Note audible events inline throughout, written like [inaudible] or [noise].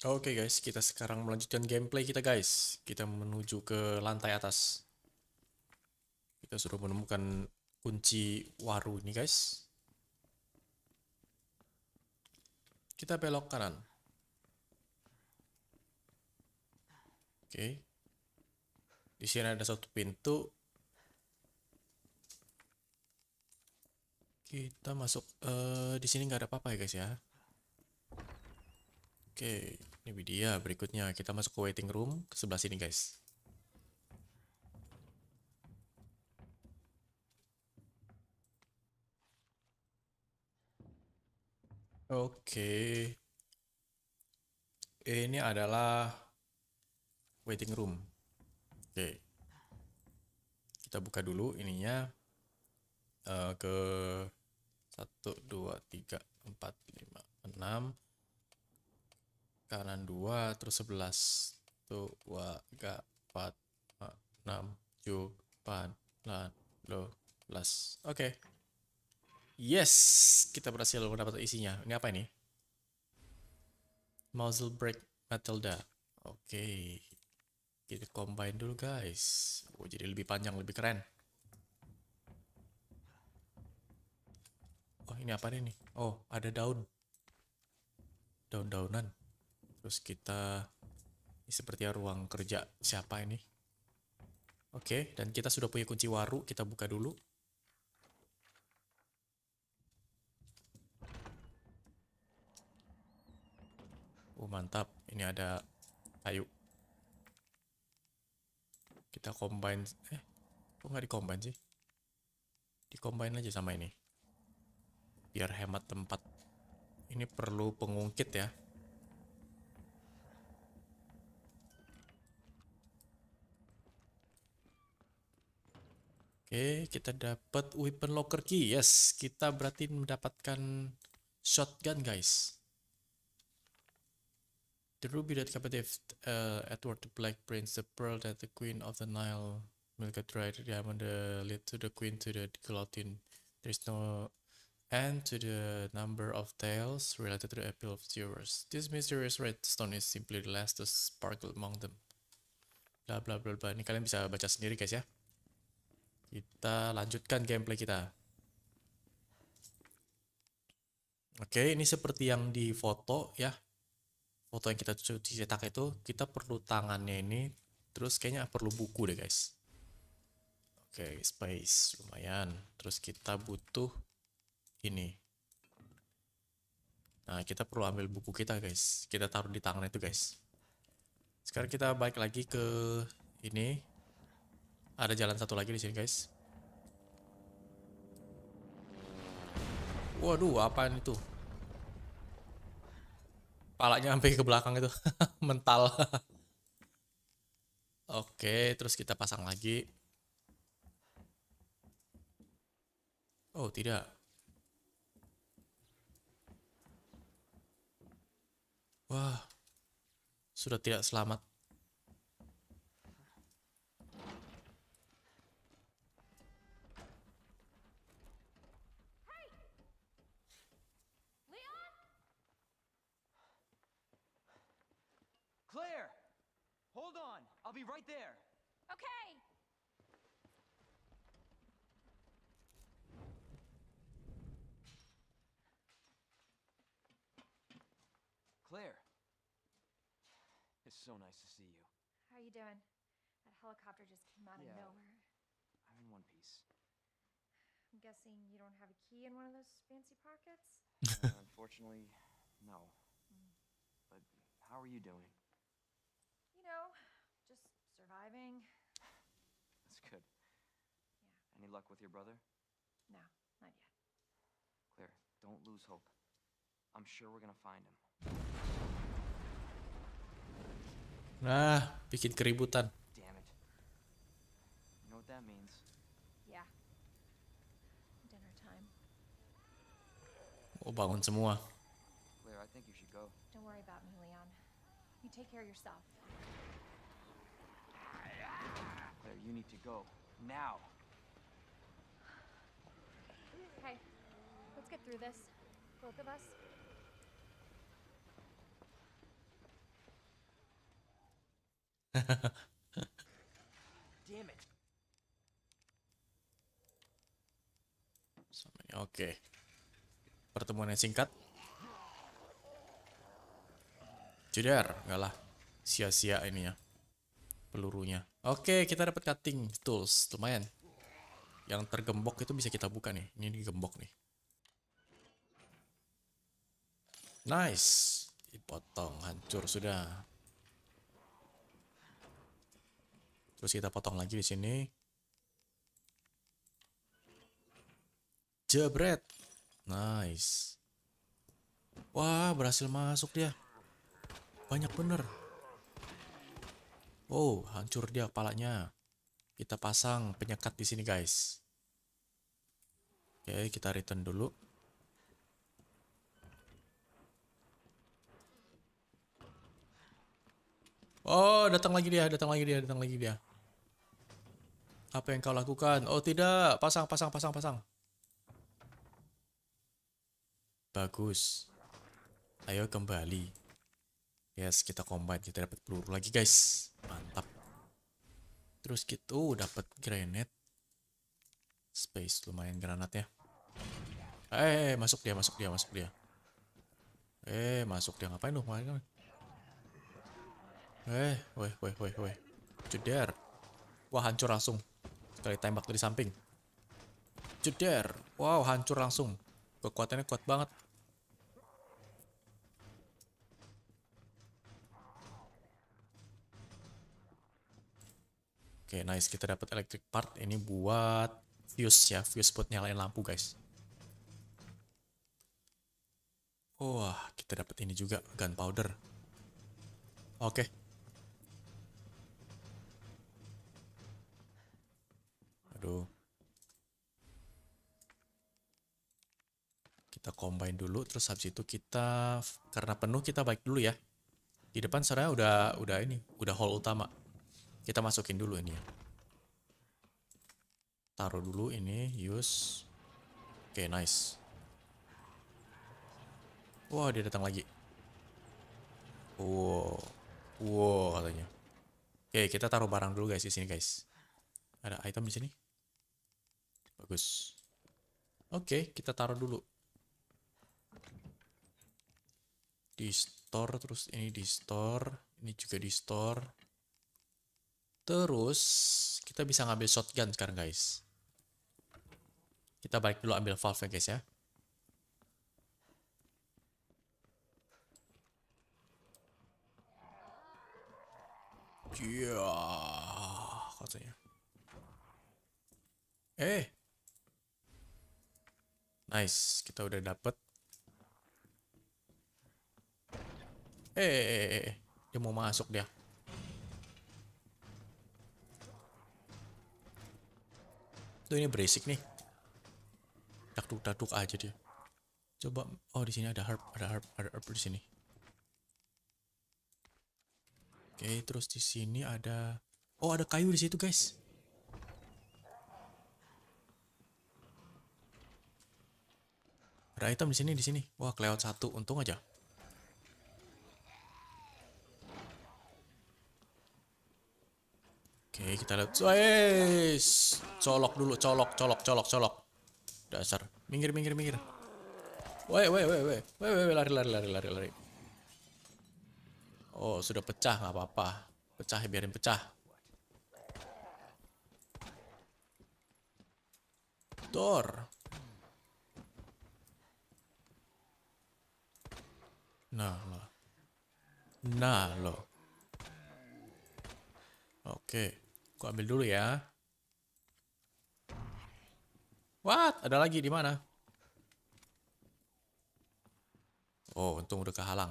Oke okay guys, kita sekarang melanjutkan gameplay kita guys. Kita menuju ke lantai atas. Kita sudah menemukan kunci waru ini guys. Kita belok kanan. Oke. Okay. Di sini ada satu pintu. Kita masuk. Uh, di sini nggak ada apa-apa ya guys ya. Oke. Okay. Ini dia berikutnya. Kita masuk ke waiting room ke sebelah sini guys. Oke. Okay. Ini adalah waiting room. Oke. Okay. Kita buka dulu ininya uh, ke 1 2 3 4 5 6 kanan 2 terus 11 tuh wa ga 4 6 7 8 9 11 oke okay. yes kita berhasil mendapat isinya ini apa ini muzzle break Matilda oke okay. kita combine dulu guys oh jadi lebih panjang lebih keren oh ini apa nih oh ada daun daun-daunan terus kita ini sepertinya ruang kerja siapa ini oke dan kita sudah punya kunci waru kita buka dulu Oh mantap, ini ada kayu. Kita combine, eh kok nggak di combine sih? Di combine aja sama ini. Biar hemat tempat. Ini perlu pengungkit ya. Oke, kita dapat weapon locker key. Yes, kita berarti mendapatkan shotgun, guys. The ruby that captive uh, Edward the Black Prince, the pearl that the queen of the Nile Milka tried diamond the uh, lead to the queen to the Glutton. There is no end to the number of tales related to the appeal of viewers. This mysterious red stone is simply the last to sparkle among them. Blah blah blah blah. Ini kalian bisa baca sendiri guys ya. Kita lanjutkan gameplay kita. Oke, ini seperti yang di foto ya. Foto yang kita cetak itu, kita perlu tangannya ini. Terus kayaknya perlu buku deh guys. Oke, space lumayan. Terus kita butuh ini. Nah, kita perlu ambil buku kita guys. Kita taruh di tangan itu guys. Sekarang kita balik lagi ke ini. Ada jalan satu lagi di sini, guys. Waduh, apaan itu? Palanya sampai ke belakang itu. [laughs] Mental. [laughs] Oke, terus kita pasang lagi. Oh, tidak. Wah. Sudah tidak selamat. I'll be right there. Okay. Claire. It's so nice to see you. How are you doing? That helicopter just came out yeah, of nowhere. I'm in one piece. I'm guessing you don't have a key in one of those fancy pockets? [laughs] uh, unfortunately, no. Mm. But how are you doing? surviving. That's good. Yeah. Any luck with your brother? No, not yet. Claire, don't lose hope. I'm sure we're gonna find him. Ah, bikin keributan. Damn it. You know what that means? Yeah. Dinner time. Oh, bangun semua. Claire, I think you should go. Don't worry about me, Leon. You take care of yourself. to go. Now. Hey, Let's get through this. Both of us. [laughs] Damn it. Oke. Okay. Pertemuan yang singkat. Jeder, enggak lah. Sia-sia ini ya. Pelurunya. Oke, kita dapat cutting tools, lumayan. Yang tergembok itu bisa kita buka nih. Ini digembok nih. Nice. Dipotong, hancur sudah. Terus kita potong lagi di sini. Jebret. Nice. Wah, berhasil masuk dia. Banyak bener. Wow, oh, hancur dia kepalanya. Kita pasang penyekat di sini, guys. Oke, kita return dulu. Oh, datang lagi dia, datang lagi dia, datang lagi dia. Apa yang kau lakukan? Oh, tidak. Pasang, pasang, pasang, pasang. Bagus. Ayo kembali. Yes, kita combine. Kita dapat peluru lagi, guys mantap terus gitu dapat granat space lumayan granat ya eh, eh, eh masuk dia masuk dia masuk dia eh masuk dia ngapain lu kan, eh weh weh weh weh Cuder. wah hancur langsung sekali tembak dari samping Cuder. wow hancur langsung kekuatannya kuat banget Oke, okay, nice. Kita dapat electric part. Ini buat fuse ya. Fuse buat nyalain lampu, guys. Wah, kita dapat ini juga. Gunpowder. Oke. Okay. Aduh. Kita combine dulu. Terus habis itu kita... Karena penuh, kita baik dulu ya. Di depan saya udah udah ini. Udah hall utama kita masukin dulu ini ya taruh dulu ini use oke okay, nice wah dia datang lagi wow wow katanya oke okay, kita taruh barang dulu guys di sini guys ada item di sini bagus oke okay, kita taruh dulu di store terus ini di store ini juga di store Terus kita bisa ngambil shotgun sekarang guys. Kita balik dulu ambil valve ya guys ya. Iya, katanya. Eh. Nice, kita udah dapet. Eh, eh, eh, eh dia mau masuk dia. Tuh ini berisik nih. Dakduk dakduk aja dia. Coba oh di sini ada harp, ada harp, ada harp di sini. Oke, terus di sini ada Oh, ada kayu di situ, guys. Ada item di sini, di sini. Wah, kelewat satu, untung aja. Oke, kita lihat. Wes. Colok dulu, colok, colok, colok, colok. Dasar. Minggir, minggir, minggir. Woi, woi, woi, woi. Woi, woi, lari, lari, lari, lari, lari. Oh, sudah pecah, nggak apa-apa. Pecah, biarin pecah. Door. Nah, lo. Nah, lo. Oke. Aku ambil dulu ya. What? Ada lagi di mana? Oh, untung udah kehalang.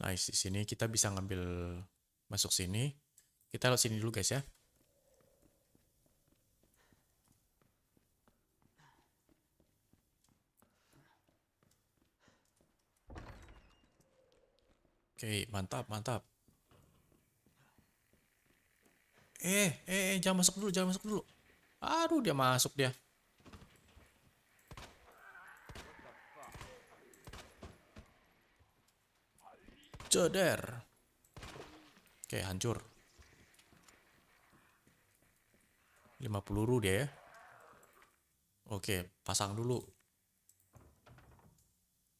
Nice, di sini kita bisa ngambil masuk sini. Kita lewat sini dulu guys ya. Oke, mantap, mantap. Eh, eh, eh, jangan masuk dulu, jangan masuk dulu. Aduh, dia masuk dia. Ceder. Oke, hancur. 50 peluru dia ya. Oke, pasang dulu.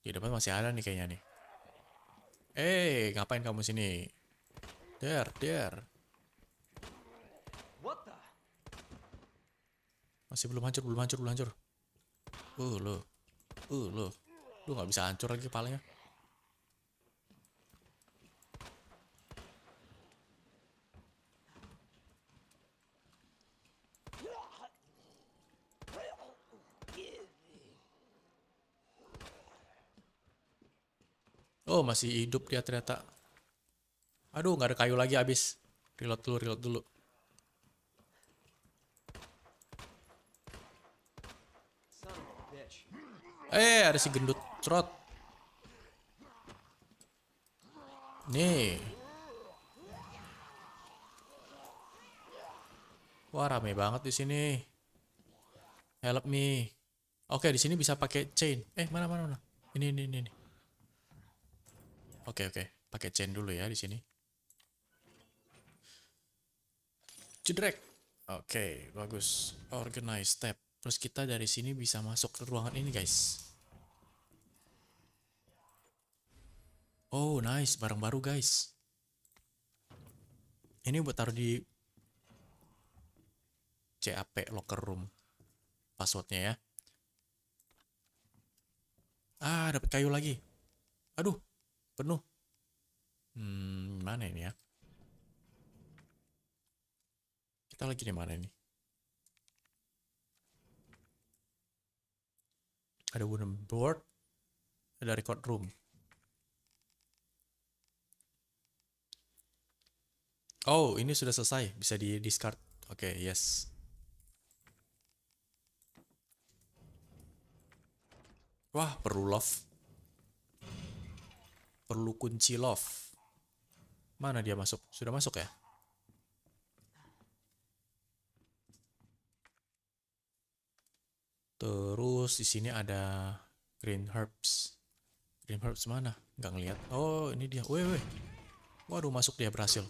Di depan masih ada nih kayaknya nih. Eh, hey, ngapain kamu sini? Der, der. Masih belum hancur, belum hancur, belum hancur. Uh, lo. Uh, lo. Lu nggak bisa hancur lagi kepalanya. Oh, masih hidup dia ternyata. Aduh, nggak ada kayu lagi abis Reload dulu, reload dulu. Eh, ada si gendut trot. Nih. Wah, rame banget di sini. Help me. Oke, di sini bisa pakai chain. Eh, mana mana mana. ini ini. ini. Oke, oke. Pakai chain dulu ya di sini. Cedrek. Oke, bagus. Organize step. Terus kita dari sini bisa masuk ke ruangan ini, guys. Oh, nice. Barang baru, guys. Ini buat taruh di CAP locker room. Passwordnya ya. Ah, dapat kayu lagi. Aduh penuh hmm, mana ini ya kita lagi di mana ini ada wooden board ada record room oh ini sudah selesai bisa di discard oke okay, yes wah perlu love perlu kunci love. Mana dia masuk? Sudah masuk ya? Terus di sini ada green herbs. Green herbs mana? Nggak ngeliat. Oh, ini dia. Weh, weh. Waduh, masuk dia berhasil.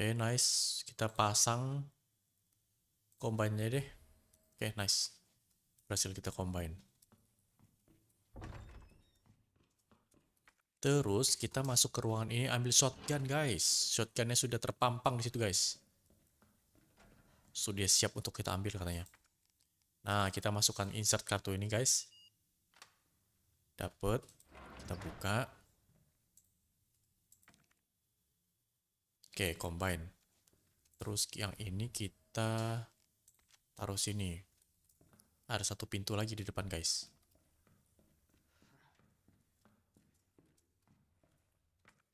Oke, okay, nice. Kita pasang combine-nya deh. Oke, okay, nice. Berhasil kita combine. Terus kita masuk ke ruangan ini ambil shotgun, guys. Shotgunnya sudah terpampang di situ, guys. Sudah siap untuk kita ambil katanya. Nah, kita masukkan insert kartu ini, guys. Dapat. Kita buka. Oke, combine. Terus yang ini kita taruh sini. Ada satu pintu lagi di depan, guys.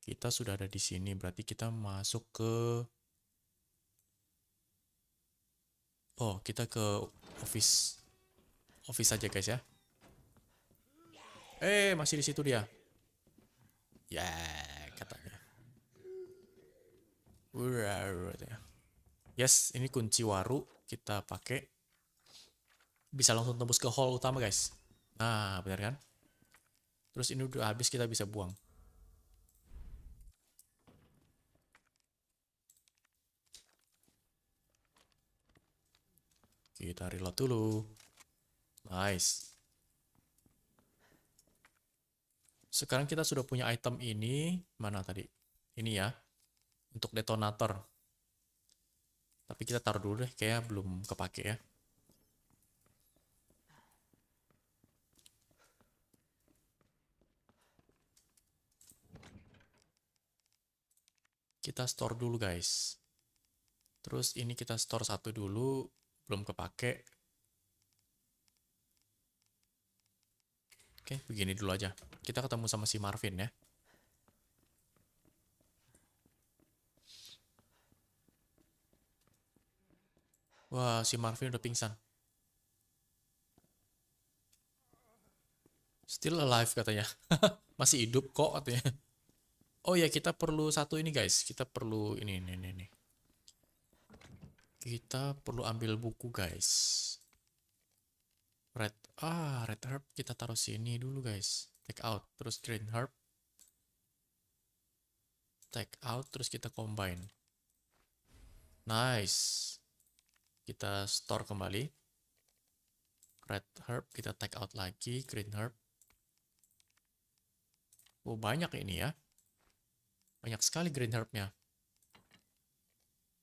Kita sudah ada di sini, berarti kita masuk ke Oh, kita ke office. Office aja, guys ya. Eh, masih di situ dia. Yeah. Yes, ini kunci waru kita pakai. Bisa langsung tembus ke hall utama, guys. Nah, benar kan? Terus ini udah habis kita bisa buang. Kita reload dulu. Nice. Sekarang kita sudah punya item ini. Mana tadi? Ini ya untuk detonator tapi kita taruh dulu deh kayak belum kepake ya kita store dulu guys terus ini kita store satu dulu belum kepake oke begini dulu aja kita ketemu sama si Marvin ya Wah, si Marvin udah pingsan. Still alive katanya. [laughs] Masih hidup kok katanya. Oh ya, kita perlu satu ini guys. Kita perlu ini ini ini. ini. Kita perlu ambil buku guys. Red ah, red herb kita taruh sini dulu guys. Take out, terus green herb. Take out terus kita combine. Nice kita store kembali red herb kita take out lagi green herb oh banyak ini ya banyak sekali green herbnya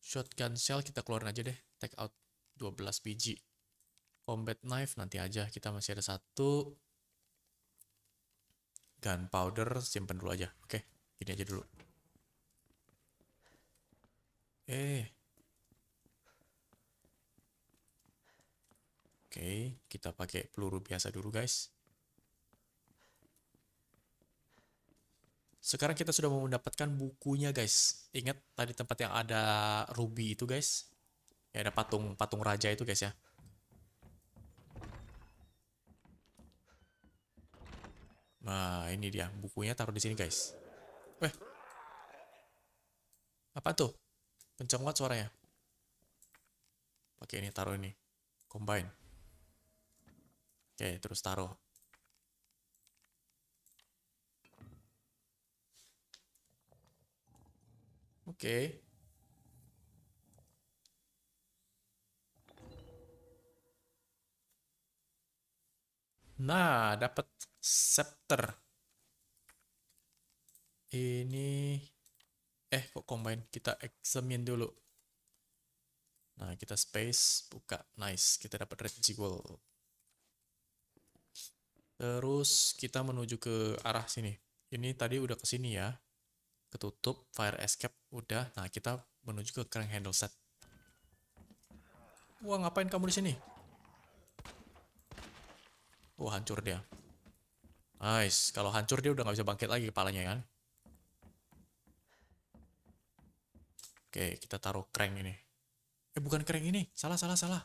shotgun shell kita keluarin aja deh take out 12 biji combat knife nanti aja kita masih ada satu gun powder simpen dulu aja oke gini aja dulu eh Oke, kita pakai peluru biasa dulu guys. Sekarang kita sudah mendapatkan bukunya guys. Ingat tadi tempat yang ada ruby itu guys. Ya ada patung patung raja itu guys ya. Nah, ini dia. Bukunya taruh di sini, guys. Weh. Apa tuh? Kenceng suaranya. Pakai ini, taruh ini. Combine. Oke, terus taruh. Oke. Nah, dapat scepter. Ini eh kok combine kita examine dulu. Nah, kita space buka. Nice, kita dapat red jewel. Terus kita menuju ke arah sini. Ini tadi udah ke sini ya. Ketutup, fire escape udah. Nah, kita menuju ke crank handle set. Wah, ngapain kamu di sini? Wah, oh, hancur dia. Nice. Kalau hancur dia udah gak bisa bangkit lagi kepalanya kan. Oke, kita taruh crank ini. Eh, bukan crank ini. Salah, salah, salah.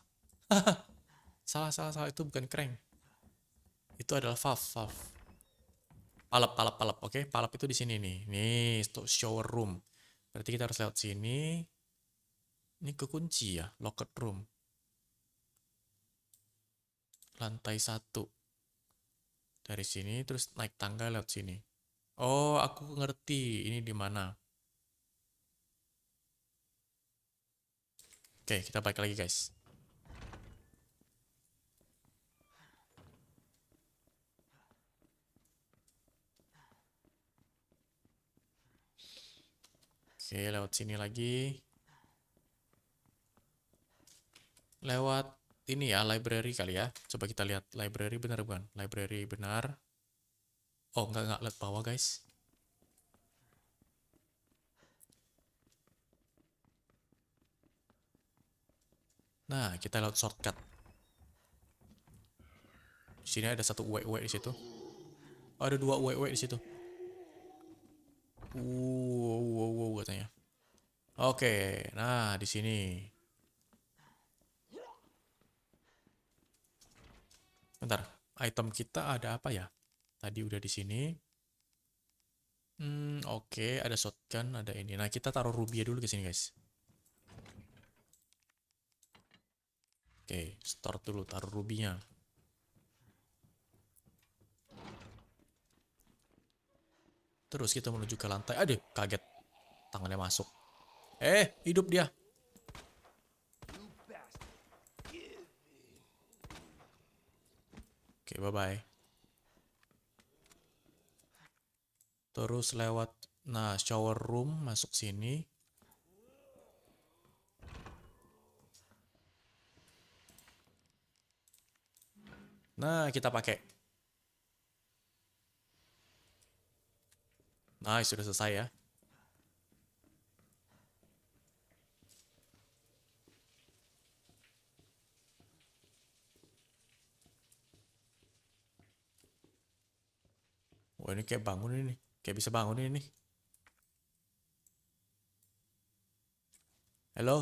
[laughs] salah, salah, salah. Itu bukan crank itu adalah valve valve palep palep, palap oke okay? palap itu di sini nih nih shower room berarti kita harus lewat sini ini kekunci ya locket room lantai satu dari sini terus naik tangga lewat sini oh aku ngerti ini di mana oke kita balik lagi guys Oke, lewat sini lagi. Lewat ini ya, library kali ya. Coba kita lihat library benar bukan? Library benar. Oh, enggak, enggak. Lihat bawah, guys. Nah, kita lewat shortcut. Di sini ada satu uwe-uwe di situ. Oh, ada dua uwe-uwe di situ. Wow, wow, wow, Oke, nah di sini. Bentar, item kita ada apa ya? Tadi udah di sini. Hmm, oke, okay. ada shotgun, ada ini. Nah, kita taruh rubia dulu ke sini, guys. Oke, okay, start dulu taruh rubinya. Terus kita menuju ke lantai. Aduh, kaget. Tangannya masuk. Eh, hidup dia. Oke, okay, bye-bye. Terus lewat, nah, shower room masuk sini. Nah, kita pakai. Nah sudah selesai ya. ini kayak bangun ini kayak bisa bangun ini halo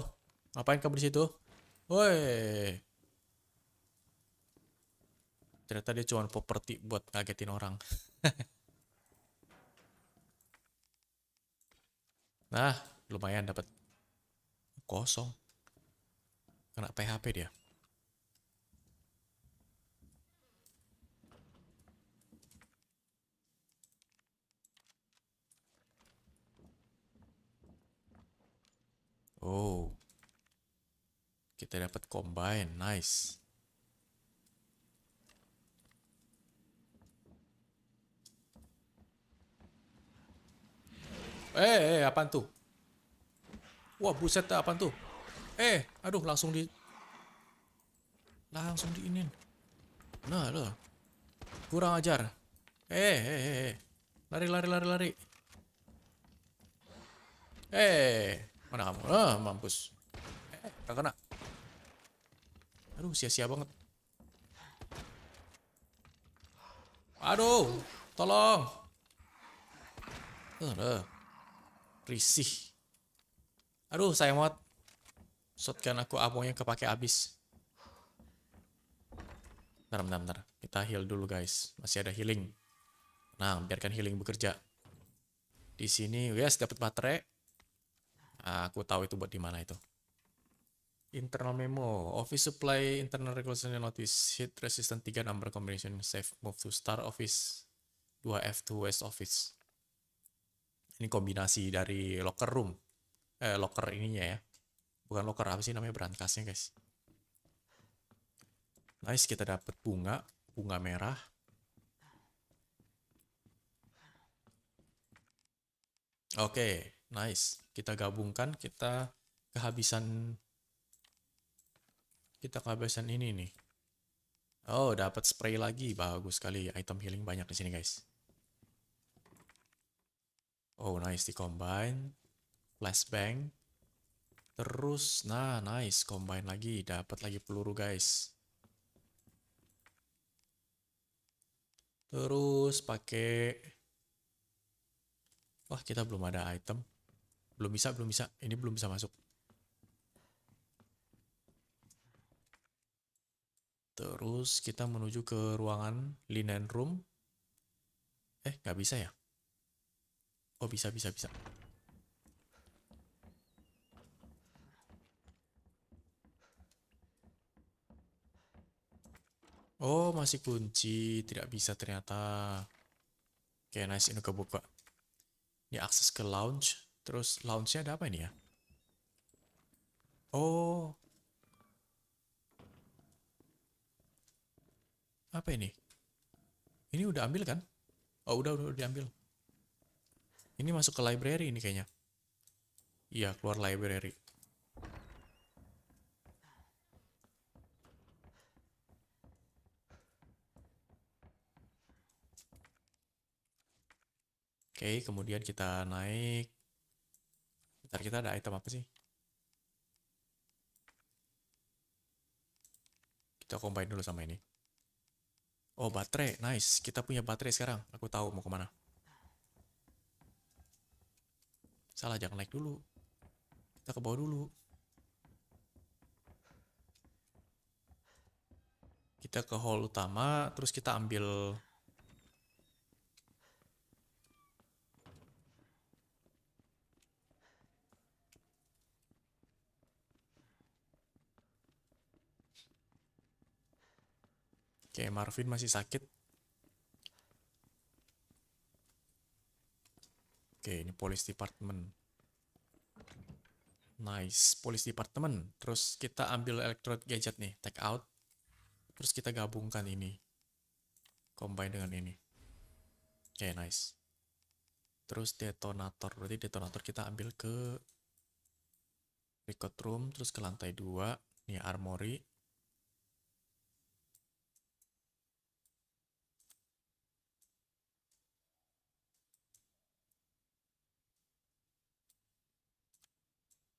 ngapain kamu di situ woi ternyata dia cuma properti buat ngagetin orang [laughs] nah lumayan dapat kosong kena PHP dia Kita dapat combine, nice. Eh, hey, eh, eh, apaan tuh? Wah, buset, eh, apaan tuh? Eh, aduh, langsung di... Langsung diinin. Nah, lo Kurang ajar. Eh, eh, eh. Lari, lari, lari, lari. Eh, mana kamu? Ah, mampus. Eh, hey, kena. Aduh, sia-sia banget. Aduh, tolong. Aduh, eh, eh. risih. Aduh, sayang banget. Shotgun aku amonya kepake abis. Bentar, bentar, bentar. Kita heal dulu, guys. Masih ada healing. Nah, biarkan healing bekerja. Di sini, guys dapat baterai. aku tahu itu buat di mana itu. Internal memo, office supply internal regulation notice, heat resistant 3 number combination, safe move to star office, 2F to west office. Ini kombinasi dari locker room, eh, locker ininya ya. Bukan locker, apa sih namanya berangkasnya guys. Nice, kita dapat bunga, bunga merah. Oke, okay, nice. Kita gabungkan, kita kehabisan kita kehabisan ini nih. Oh, dapat spray lagi. Bagus sekali. Item healing banyak di sini, guys. Oh, nice. Di combine. Flashbang. Terus, nah, nice. Combine lagi. Dapat lagi peluru, guys. Terus pakai... Wah, kita belum ada item. Belum bisa, belum bisa. Ini belum bisa masuk. Terus kita menuju ke ruangan linen room. Eh, nggak bisa ya? Oh, bisa, bisa, bisa. Oh, masih kunci. Tidak bisa ternyata. Oke, okay, nice. Ini kebuka. Ini akses ke lounge. Terus lounge-nya ada apa ini ya? Oh, Apa ini? Ini udah ambil kan? Oh, udah, udah, udah diambil. Ini masuk ke library ini kayaknya. Iya, keluar library. Oke, kemudian kita naik. Bentar, kita ada item apa sih? Kita combine dulu sama ini. Oh, baterai. Nice. Kita punya baterai sekarang. Aku tahu mau kemana. Salah, jangan naik dulu. Kita ke bawah dulu. Kita ke hall utama, terus kita ambil Oke, Marvin masih sakit. Oke, ini police department. Nice, police department. Terus kita ambil electrode gadget nih, take out. Terus kita gabungkan ini. Combine dengan ini. Oke, nice. Terus detonator. Berarti detonator kita ambil ke record room, terus ke lantai 2. Ini armory.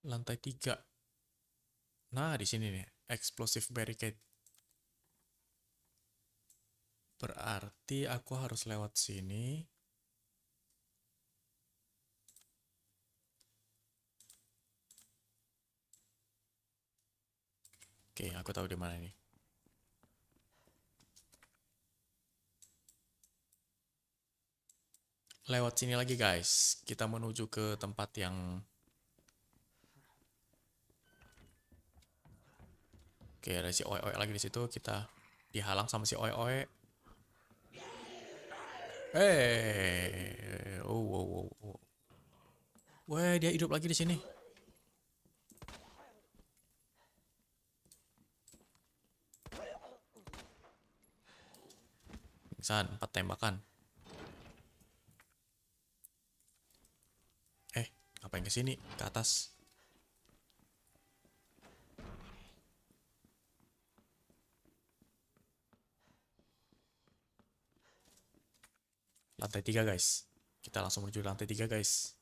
lantai 3. Nah, di sini nih, explosive barricade. Berarti aku harus lewat sini. Oke, aku tahu di mana ini. Lewat sini lagi guys. Kita menuju ke tempat yang Oke, ada si oe-oe lagi di situ. Kita dihalang sama si oe-oe. Hey, oh, oh, oh, oh. Wah, dia hidup lagi di sini. Pingsan, empat tembakan. Eh, ngapain ke sini? Ke atas. lantai 3 guys kita langsung menuju lantai 3 guys